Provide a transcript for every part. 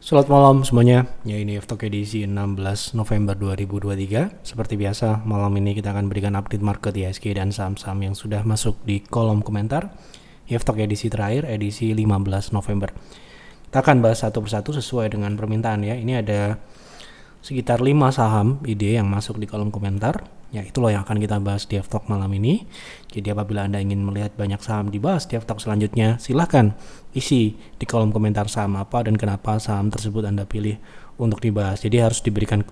Selamat malam semuanya. Ya ini Eftok edisi 16 November 2023. Seperti biasa, malam ini kita akan berikan update market IHSG dan saham-saham yang sudah masuk di kolom komentar. Eftok edisi terakhir, edisi 15 November. Kita akan bahas satu persatu sesuai dengan permintaan ya. Ini ada sekitar 5 saham ide yang masuk di kolom komentar. Ya, itulah yang akan kita bahas di Talk malam ini. Jadi apabila Anda ingin melihat banyak saham dibahas di Talk selanjutnya, silahkan isi di kolom komentar saham apa dan kenapa saham tersebut Anda pilih untuk dibahas. Jadi harus diberikan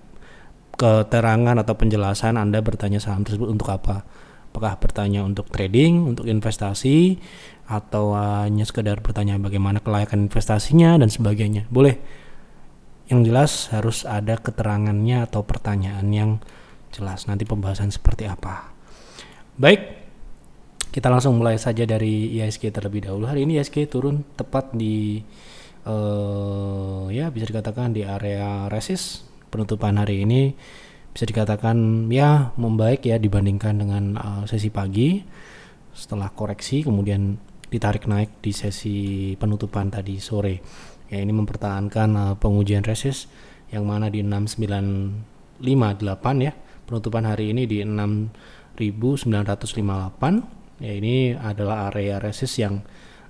keterangan atau penjelasan Anda bertanya saham tersebut untuk apa. Apakah bertanya untuk trading, untuk investasi, atau hanya sekedar bertanya bagaimana kelayakan investasinya dan sebagainya. Boleh. Yang jelas harus ada keterangannya atau pertanyaan yang jelas nanti pembahasan seperti apa. Baik, kita langsung mulai saja dari IHSG terlebih dahulu. Hari ini IHSG turun tepat di eh, ya bisa dikatakan di area resis penutupan hari ini bisa dikatakan ya membaik ya dibandingkan dengan uh, sesi pagi setelah koreksi kemudian ditarik naik di sesi penutupan tadi sore. Ya ini mempertahankan uh, pengujian resist yang mana di 6958 ya penutupan hari ini di 6.958 ya ini adalah area resist yang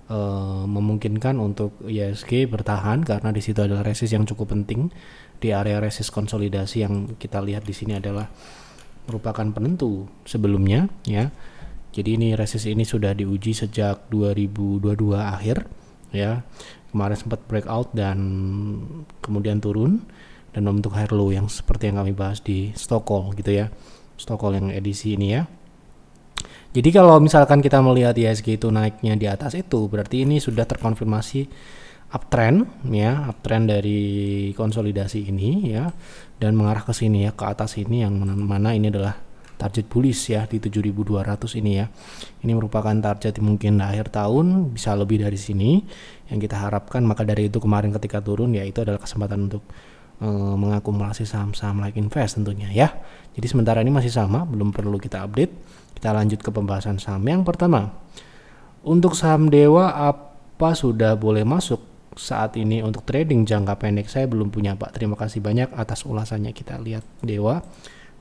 uh, memungkinkan untuk ISG bertahan karena di situ adalah resist yang cukup penting di area resist konsolidasi yang kita lihat di sini adalah merupakan penentu sebelumnya ya. Jadi ini resist ini sudah diuji sejak 2022 akhir ya. Kemarin sempat breakout dan kemudian turun dan membentuk low yang seperti yang kami bahas di Stockholm gitu ya. Stockholm yang edisi ini ya. Jadi kalau misalkan kita melihat IHSG itu naiknya di atas itu berarti ini sudah terkonfirmasi uptrend ya, uptrend dari konsolidasi ini ya dan mengarah ke sini ya ke atas ini yang mana, mana ini adalah target bullish ya di 7200 ini ya. Ini merupakan target mungkin akhir tahun bisa lebih dari sini yang kita harapkan maka dari itu kemarin ketika turun ya itu adalah kesempatan untuk Eh, mengakumulasi saham-saham like invest tentunya ya. Jadi sementara ini masih sama, belum perlu kita update. Kita lanjut ke pembahasan saham yang pertama. Untuk saham Dewa apa sudah boleh masuk saat ini untuk trading jangka pendek saya belum punya Pak. Terima kasih banyak atas ulasannya. Kita lihat Dewa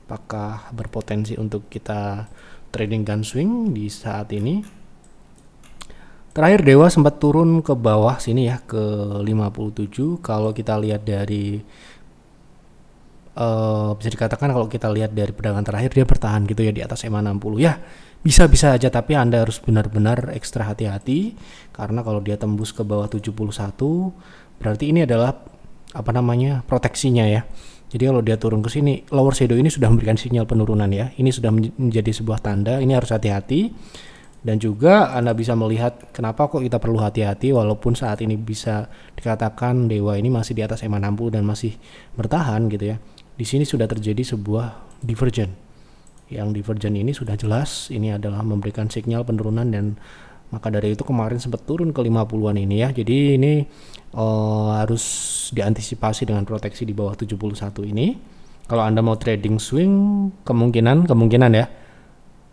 apakah berpotensi untuk kita trading gun swing di saat ini Terakhir Dewa sempat turun ke bawah sini ya ke 57 kalau kita lihat dari uh, bisa dikatakan kalau kita lihat dari perdagangan terakhir dia bertahan gitu ya di atas EMA 60 ya bisa-bisa aja tapi Anda harus benar-benar ekstra hati-hati karena kalau dia tembus ke bawah 71 berarti ini adalah apa namanya proteksinya ya. Jadi kalau dia turun ke sini lower shadow ini sudah memberikan sinyal penurunan ya. Ini sudah menjadi sebuah tanda, ini harus hati-hati. Dan juga Anda bisa melihat kenapa kok kita perlu hati-hati walaupun saat ini bisa dikatakan Dewa ini masih di atas EMA 60 dan masih bertahan gitu ya. Di sini sudah terjadi sebuah divergen. Yang divergen ini sudah jelas ini adalah memberikan sinyal penurunan dan maka dari itu kemarin sempat turun ke 50-an ini ya. Jadi ini uh, harus diantisipasi dengan proteksi di bawah 71 ini. Kalau Anda mau trading swing kemungkinan kemungkinan ya.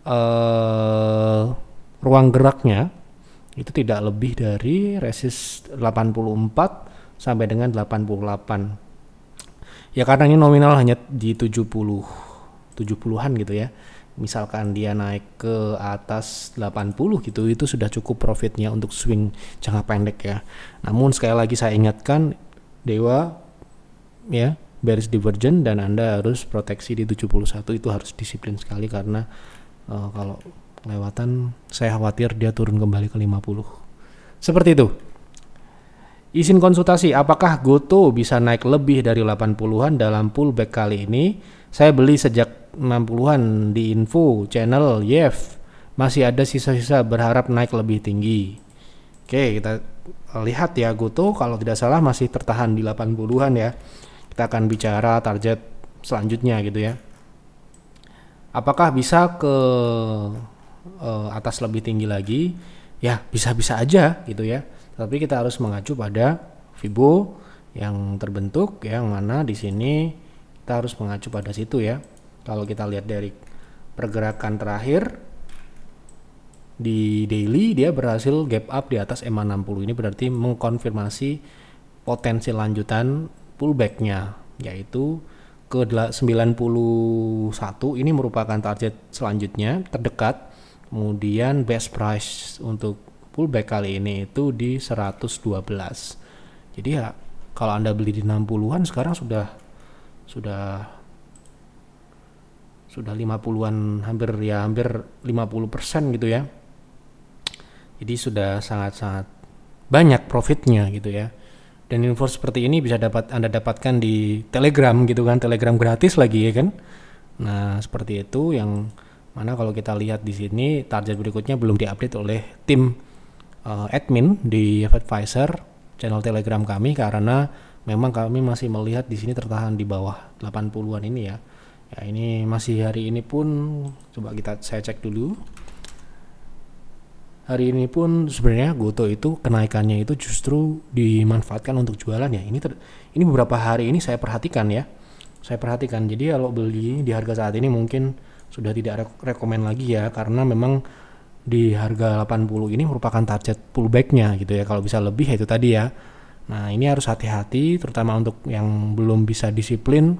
uh, ruang geraknya itu tidak lebih dari resist 84 sampai dengan 88. Ya karena ini nominal hanya di 70 70-an gitu ya. Misalkan dia naik ke atas 80 gitu itu sudah cukup profitnya untuk swing jangka pendek ya. Namun sekali lagi saya ingatkan Dewa ya bearish divergent dan Anda harus proteksi di 71 itu harus disiplin sekali karena uh, kalau lewatan saya khawatir dia turun kembali ke 50 seperti itu izin konsultasi apakah goto bisa naik lebih dari 80-an dalam pullback kali ini saya beli sejak 60-an di info channel Yev masih ada sisa-sisa berharap naik lebih tinggi oke kita lihat ya goto kalau tidak salah masih tertahan di 80-an ya kita akan bicara target selanjutnya gitu ya apakah bisa ke uh, atas lebih tinggi lagi ya bisa-bisa aja gitu ya tapi kita harus mengacu pada fibo yang terbentuk yang mana di sini kita harus mengacu pada situ ya kalau kita lihat dari pergerakan terakhir di daily dia berhasil gap up di atas EMA 60 ini berarti mengkonfirmasi potensi lanjutan pullbacknya yaitu ke 91 ini merupakan target selanjutnya terdekat kemudian best price untuk pullback kali ini itu di 112 jadi ya kalau anda beli di 60-an sekarang sudah sudah sudah 50-an hampir ya hampir 50% gitu ya jadi sudah sangat-sangat banyak profitnya gitu ya dan info seperti ini bisa dapat anda dapatkan di telegram gitu kan telegram gratis lagi ya kan nah seperti itu yang Mana kalau kita lihat di sini target berikutnya belum diupdate oleh tim uh, admin di Advisor channel Telegram kami karena memang kami masih melihat di sini tertahan di bawah 80-an ini ya. Ya ini masih hari ini pun coba kita saya cek dulu. Hari ini pun sebenarnya Goto itu kenaikannya itu justru dimanfaatkan untuk jualan ya. Ini ter, ini beberapa hari ini saya perhatikan ya. Saya perhatikan. Jadi kalau beli di harga saat ini mungkin sudah tidak rekomend lagi ya karena memang di harga 80 ini merupakan target pullbacknya gitu ya kalau bisa lebih ya itu tadi ya nah ini harus hati-hati terutama untuk yang belum bisa disiplin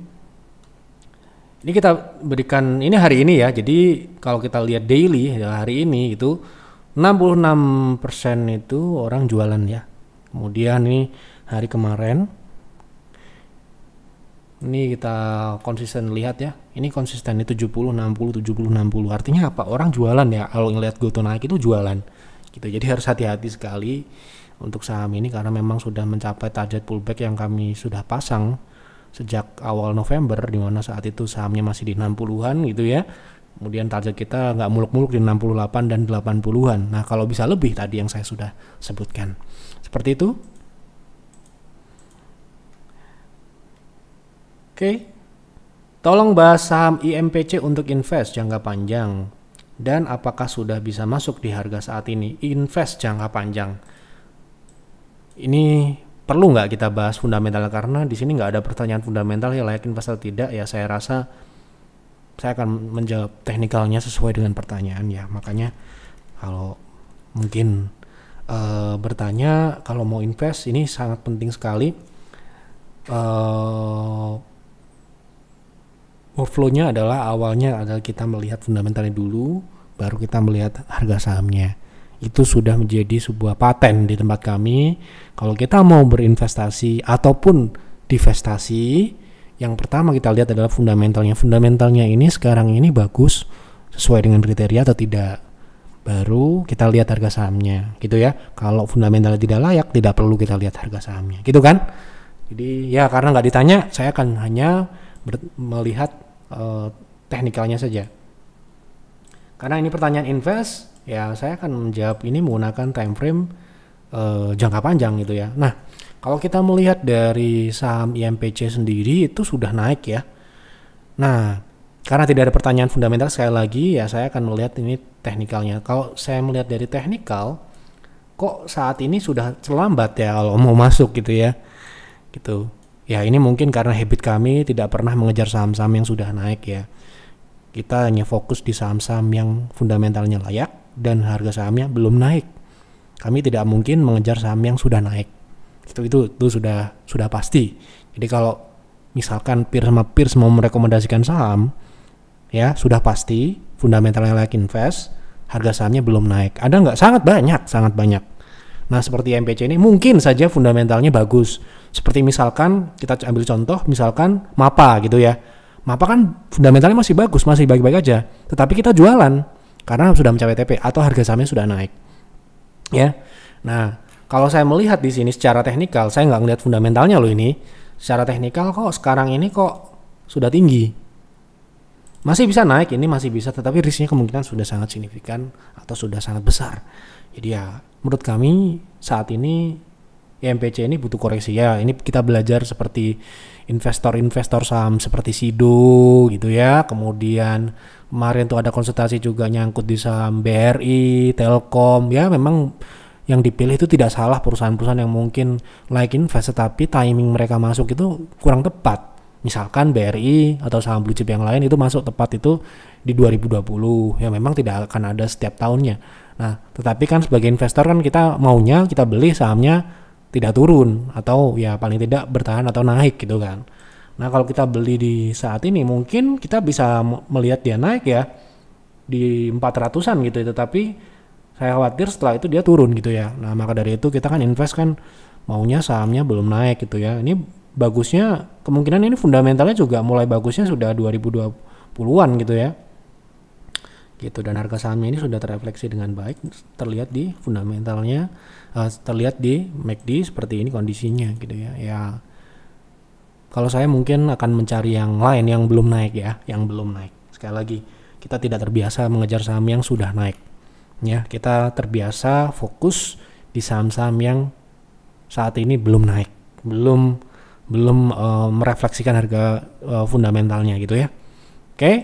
ini kita berikan ini hari ini ya jadi kalau kita lihat daily ya hari ini itu 66% itu orang jualan ya kemudian ini hari kemarin ini kita konsisten lihat ya ini konsisten puluh 70 60 70 60 artinya apa orang jualan ya kalau ngelihat goto naik itu jualan gitu jadi harus hati-hati sekali untuk saham ini karena memang sudah mencapai target pullback yang kami sudah pasang sejak awal November di mana saat itu sahamnya masih di 60-an gitu ya kemudian target kita nggak muluk-muluk di 68 dan 80-an nah kalau bisa lebih tadi yang saya sudah sebutkan seperti itu Oke. Tolong bahas saham IMPC untuk invest jangka panjang dan apakah sudah bisa masuk di harga saat ini invest jangka panjang. Ini perlu nggak kita bahas fundamental karena di sini nggak ada pertanyaan fundamental ya layak invest atau tidak ya saya rasa saya akan menjawab teknikalnya sesuai dengan pertanyaan ya makanya kalau mungkin e, bertanya kalau mau invest ini sangat penting sekali e, Workflow-nya adalah awalnya adalah kita melihat fundamentalnya dulu, baru kita melihat harga sahamnya. Itu sudah menjadi sebuah paten di tempat kami. Kalau kita mau berinvestasi ataupun divestasi, yang pertama kita lihat adalah fundamentalnya. Fundamentalnya ini sekarang ini bagus sesuai dengan kriteria atau tidak. Baru kita lihat harga sahamnya, gitu ya. Kalau fundamentalnya tidak layak, tidak perlu kita lihat harga sahamnya, gitu kan? Jadi ya karena nggak ditanya, saya akan hanya melihat Eh, teknikalnya saja. Karena ini pertanyaan invest, ya saya akan menjawab ini menggunakan time frame uh, jangka panjang gitu ya. Nah, kalau kita melihat dari saham IMPC sendiri itu sudah naik ya. Nah, karena tidak ada pertanyaan fundamental sekali lagi ya saya akan melihat ini teknikalnya. Kalau saya melihat dari teknikal kok saat ini sudah terlambat ya kalau mau masuk gitu ya. Gitu. Ya ini mungkin karena habit kami tidak pernah mengejar saham-saham yang sudah naik ya. Kita hanya fokus di saham-saham yang fundamentalnya layak dan harga sahamnya belum naik. Kami tidak mungkin mengejar saham yang sudah naik. Itu itu itu sudah sudah pasti. Jadi kalau misalkan peer sama peer mau merekomendasikan saham, ya sudah pasti fundamentalnya layak invest, harga sahamnya belum naik. Ada nggak? Sangat banyak, sangat banyak Nah, seperti MPC ini mungkin saja fundamentalnya bagus. Seperti misalkan kita ambil contoh misalkan MAPA gitu ya. MAPA kan fundamentalnya masih bagus, masih baik-baik aja. Tetapi kita jualan karena sudah mencapai TP atau harga sahamnya sudah naik. Ya. Nah, kalau saya melihat di sini secara teknikal, saya nggak melihat fundamentalnya loh ini. Secara teknikal kok sekarang ini kok sudah tinggi masih bisa naik ini masih bisa tetapi risiknya kemungkinan sudah sangat signifikan atau sudah sangat besar jadi ya menurut kami saat ini IMPC e ini butuh koreksi ya ini kita belajar seperti investor-investor saham seperti Sido gitu ya kemudian kemarin tuh ada konsultasi juga nyangkut di saham BRI Telkom ya memang yang dipilih itu tidak salah perusahaan-perusahaan yang mungkin like invest tetapi timing mereka masuk itu kurang tepat misalkan BRI atau saham blue chip yang lain itu masuk tepat itu di 2020 yang memang tidak akan ada setiap tahunnya. Nah, tetapi kan sebagai investor kan kita maunya kita beli sahamnya tidak turun atau ya paling tidak bertahan atau naik gitu kan. Nah, kalau kita beli di saat ini mungkin kita bisa melihat dia naik ya di 400-an gitu ya, tetapi saya khawatir setelah itu dia turun gitu ya. Nah, maka dari itu kita kan invest kan maunya sahamnya belum naik gitu ya. Ini bagusnya kemungkinan ini fundamentalnya juga mulai bagusnya sudah 2020-an gitu ya. Gitu dan harga sahamnya ini sudah terefleksi dengan baik terlihat di fundamentalnya uh, terlihat di MACD seperti ini kondisinya gitu ya. Ya kalau saya mungkin akan mencari yang lain yang belum naik ya, yang belum naik. Sekali lagi, kita tidak terbiasa mengejar saham yang sudah naik. Ya, kita terbiasa fokus di saham-saham yang saat ini belum naik, belum belum uh, merefleksikan harga uh, fundamentalnya gitu ya. Oke. Okay?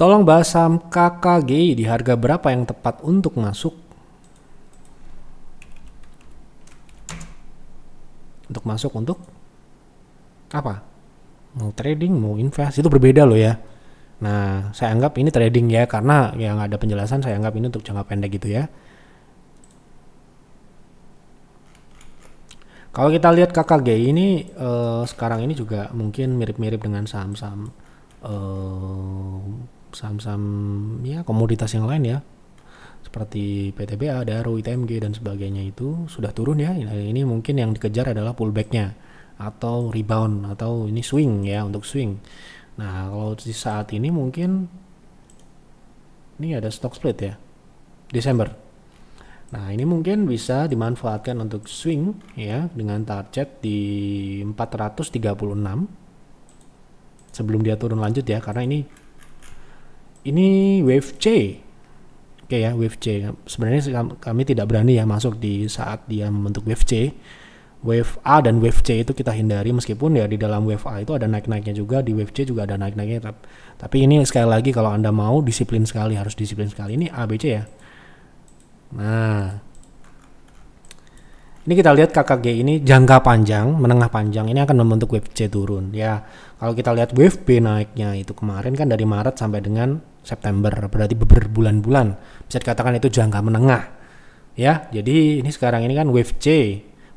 Tolong bahas saham KKG di harga berapa yang tepat untuk masuk? Untuk masuk untuk apa? Mau trading, mau invest itu berbeda loh ya. Nah, saya anggap ini trading ya, karena yang ada penjelasan saya anggap ini untuk jangka pendek gitu ya. Kalau kita lihat KKG ini eh, sekarang ini juga mungkin mirip-mirip dengan saham-saham eh, saham-saham eh, ya komoditas yang lain ya. Seperti PTBA, Daru, ITMG dan sebagainya itu sudah turun ya. Nah, ini mungkin yang dikejar adalah pullbacknya atau rebound atau ini swing ya untuk swing. Nah, kalau di saat ini mungkin ini ada stock split ya. Desember. Nah, ini mungkin bisa dimanfaatkan untuk swing ya dengan target di 436 sebelum dia turun lanjut ya karena ini ini wave C. Oke ya, wave C. Sebenarnya kami tidak berani ya masuk di saat dia membentuk wave C wave A dan wave C itu kita hindari meskipun ya di dalam wave A itu ada naik-naiknya juga di wave C juga ada naik-naiknya tapi ini sekali lagi kalau anda mau disiplin sekali harus disiplin sekali ini A B C ya nah ini kita lihat KKG ini jangka panjang menengah panjang ini akan membentuk wave C turun ya kalau kita lihat wave B naiknya itu kemarin kan dari Maret sampai dengan September berarti berbulan-bulan bisa dikatakan itu jangka menengah ya jadi ini sekarang ini kan wave C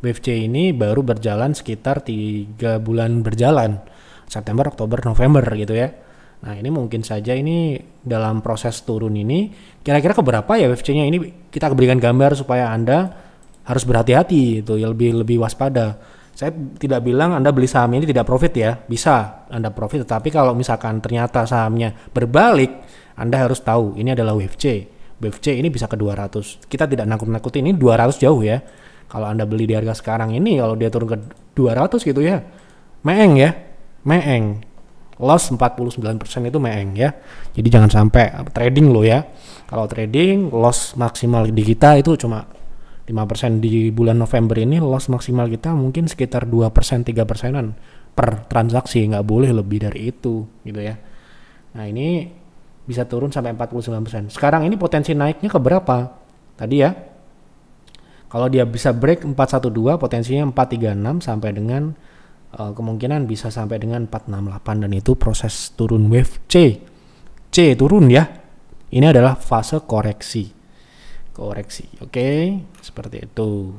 BFC ini baru berjalan sekitar tiga bulan berjalan September, Oktober, November gitu ya. Nah ini mungkin saja ini dalam proses turun ini kira-kira keberapa ya BFC-nya ini kita berikan gambar supaya anda harus berhati-hati itu ya lebih lebih waspada. Saya tidak bilang anda beli saham ini tidak profit ya bisa anda profit tetapi kalau misalkan ternyata sahamnya berbalik anda harus tahu ini adalah WFC. WFC ini bisa ke 200. Kita tidak nakut-nakuti ini 200 jauh ya kalau Anda beli di harga sekarang ini kalau dia turun ke 200 gitu ya. Meeng ya. Meeng. Loss 49% itu meeng ya. Jadi jangan sampai trading lo ya. Kalau trading loss maksimal di kita itu cuma 5% di bulan November ini loss maksimal kita mungkin sekitar 2% 3%an per transaksi nggak boleh lebih dari itu gitu ya nah ini bisa turun sampai 49% sekarang ini potensi naiknya ke berapa tadi ya kalau dia bisa break 412 potensinya 436 sampai dengan uh, kemungkinan bisa sampai dengan 468 dan itu proses turun wave C. C turun ya. Ini adalah fase koreksi. Koreksi. Oke, okay? seperti itu.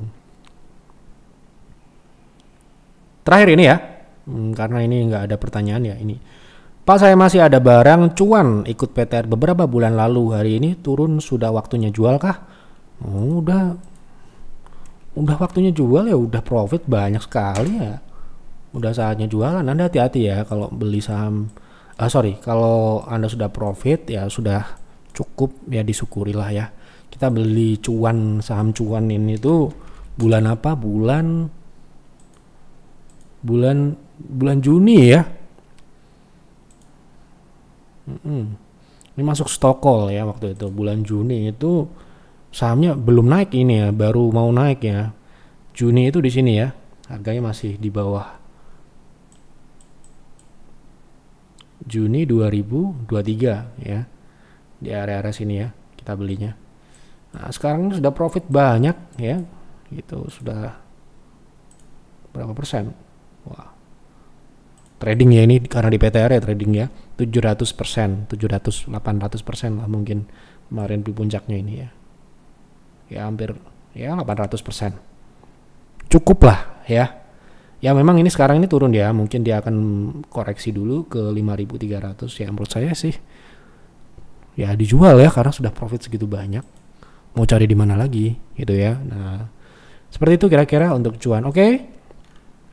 Terakhir ini ya. Hmm, karena ini nggak ada pertanyaan ya ini. Pak saya masih ada barang cuan ikut PTR beberapa bulan lalu hari ini turun sudah waktunya jual kah? Oh, udah udah waktunya jual ya udah profit banyak sekali ya udah saatnya jualan anda hati-hati ya kalau beli saham uh, sorry kalau anda sudah profit ya sudah cukup ya disyukurilah ya kita beli cuan saham cuan ini tuh bulan apa bulan bulan bulan Juni ya ini masuk Stokol ya waktu itu bulan Juni itu sahamnya belum naik ini ya, baru mau naik ya. Juni itu di sini ya, harganya masih di bawah. Juni 2023 ya, di area-area sini ya, kita belinya. Nah, sekarang sudah profit banyak ya, gitu sudah berapa persen? Wah, trading ya ini karena di PTR ya trading ya, 700 persen, 700, 800 persen lah mungkin kemarin di puncaknya ini ya ya hampir ya 800 persen cukup lah ya ya memang ini sekarang ini turun ya mungkin dia akan koreksi dulu ke 5300 ya menurut saya sih ya dijual ya karena sudah profit segitu banyak mau cari di mana lagi gitu ya nah seperti itu kira-kira untuk cuan oke okay?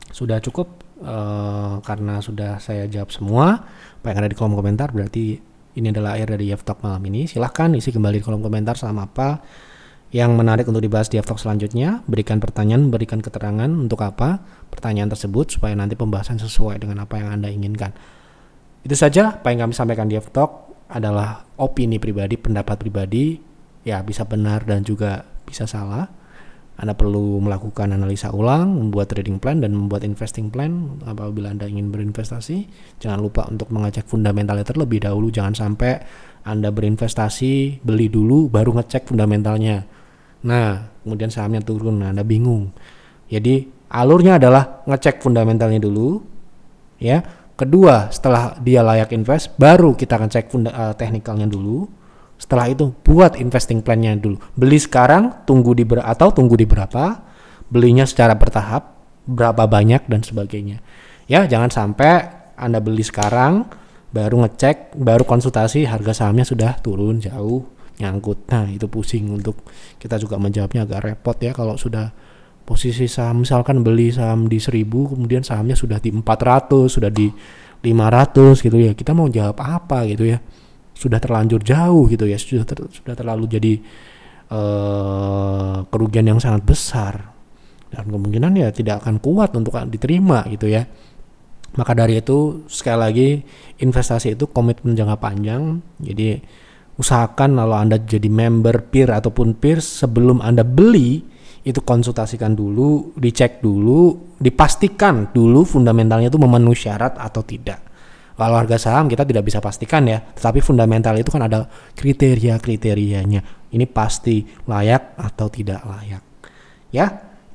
sudah cukup uh, karena sudah saya jawab semua apa yang ada di kolom komentar berarti ini adalah akhir dari Yevtalk malam ini silahkan isi kembali di kolom komentar sama apa yang menarik untuk dibahas di Aftalk selanjutnya. Berikan pertanyaan, berikan keterangan untuk apa pertanyaan tersebut supaya nanti pembahasan sesuai dengan apa yang Anda inginkan. Itu saja apa yang kami sampaikan di Aftalk adalah opini pribadi, pendapat pribadi, ya bisa benar dan juga bisa salah. Anda perlu melakukan analisa ulang, membuat trading plan dan membuat investing plan apabila Anda ingin berinvestasi. Jangan lupa untuk mengecek fundamentalnya terlebih dahulu, jangan sampai Anda berinvestasi, beli dulu baru ngecek fundamentalnya Nah, kemudian sahamnya turun. Nah, Anda bingung. Jadi, alurnya adalah ngecek fundamentalnya dulu, ya. Kedua, setelah dia layak invest, baru kita akan cek funda, uh, teknikalnya dulu. Setelah itu buat investing plan-nya dulu. Beli sekarang, tunggu di ber atau tunggu di berapa, belinya secara bertahap, berapa banyak dan sebagainya. Ya, jangan sampai Anda beli sekarang baru ngecek, baru konsultasi harga sahamnya sudah turun jauh nyangkut Nah, itu pusing untuk kita juga menjawabnya agak repot ya kalau sudah posisi saham misalkan beli saham di 1000 kemudian sahamnya sudah di 400, sudah di 500 gitu ya. Kita mau jawab apa gitu ya? Sudah terlanjur jauh gitu ya, sudah ter, sudah terlalu jadi eh, kerugian yang sangat besar. Dan kemungkinan ya tidak akan kuat untuk diterima gitu ya. Maka dari itu sekali lagi investasi itu komitmen jangka panjang. Jadi usahakan kalau Anda jadi member peer ataupun peer sebelum Anda beli itu konsultasikan dulu, dicek dulu, dipastikan dulu fundamentalnya itu memenuhi syarat atau tidak. Kalau harga saham kita tidak bisa pastikan ya, tetapi fundamental itu kan ada kriteria-kriterianya. Ini pasti layak atau tidak layak. Ya,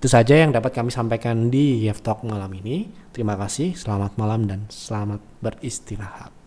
itu saja yang dapat kami sampaikan di Yev Talk malam ini. Terima kasih, selamat malam dan selamat beristirahat.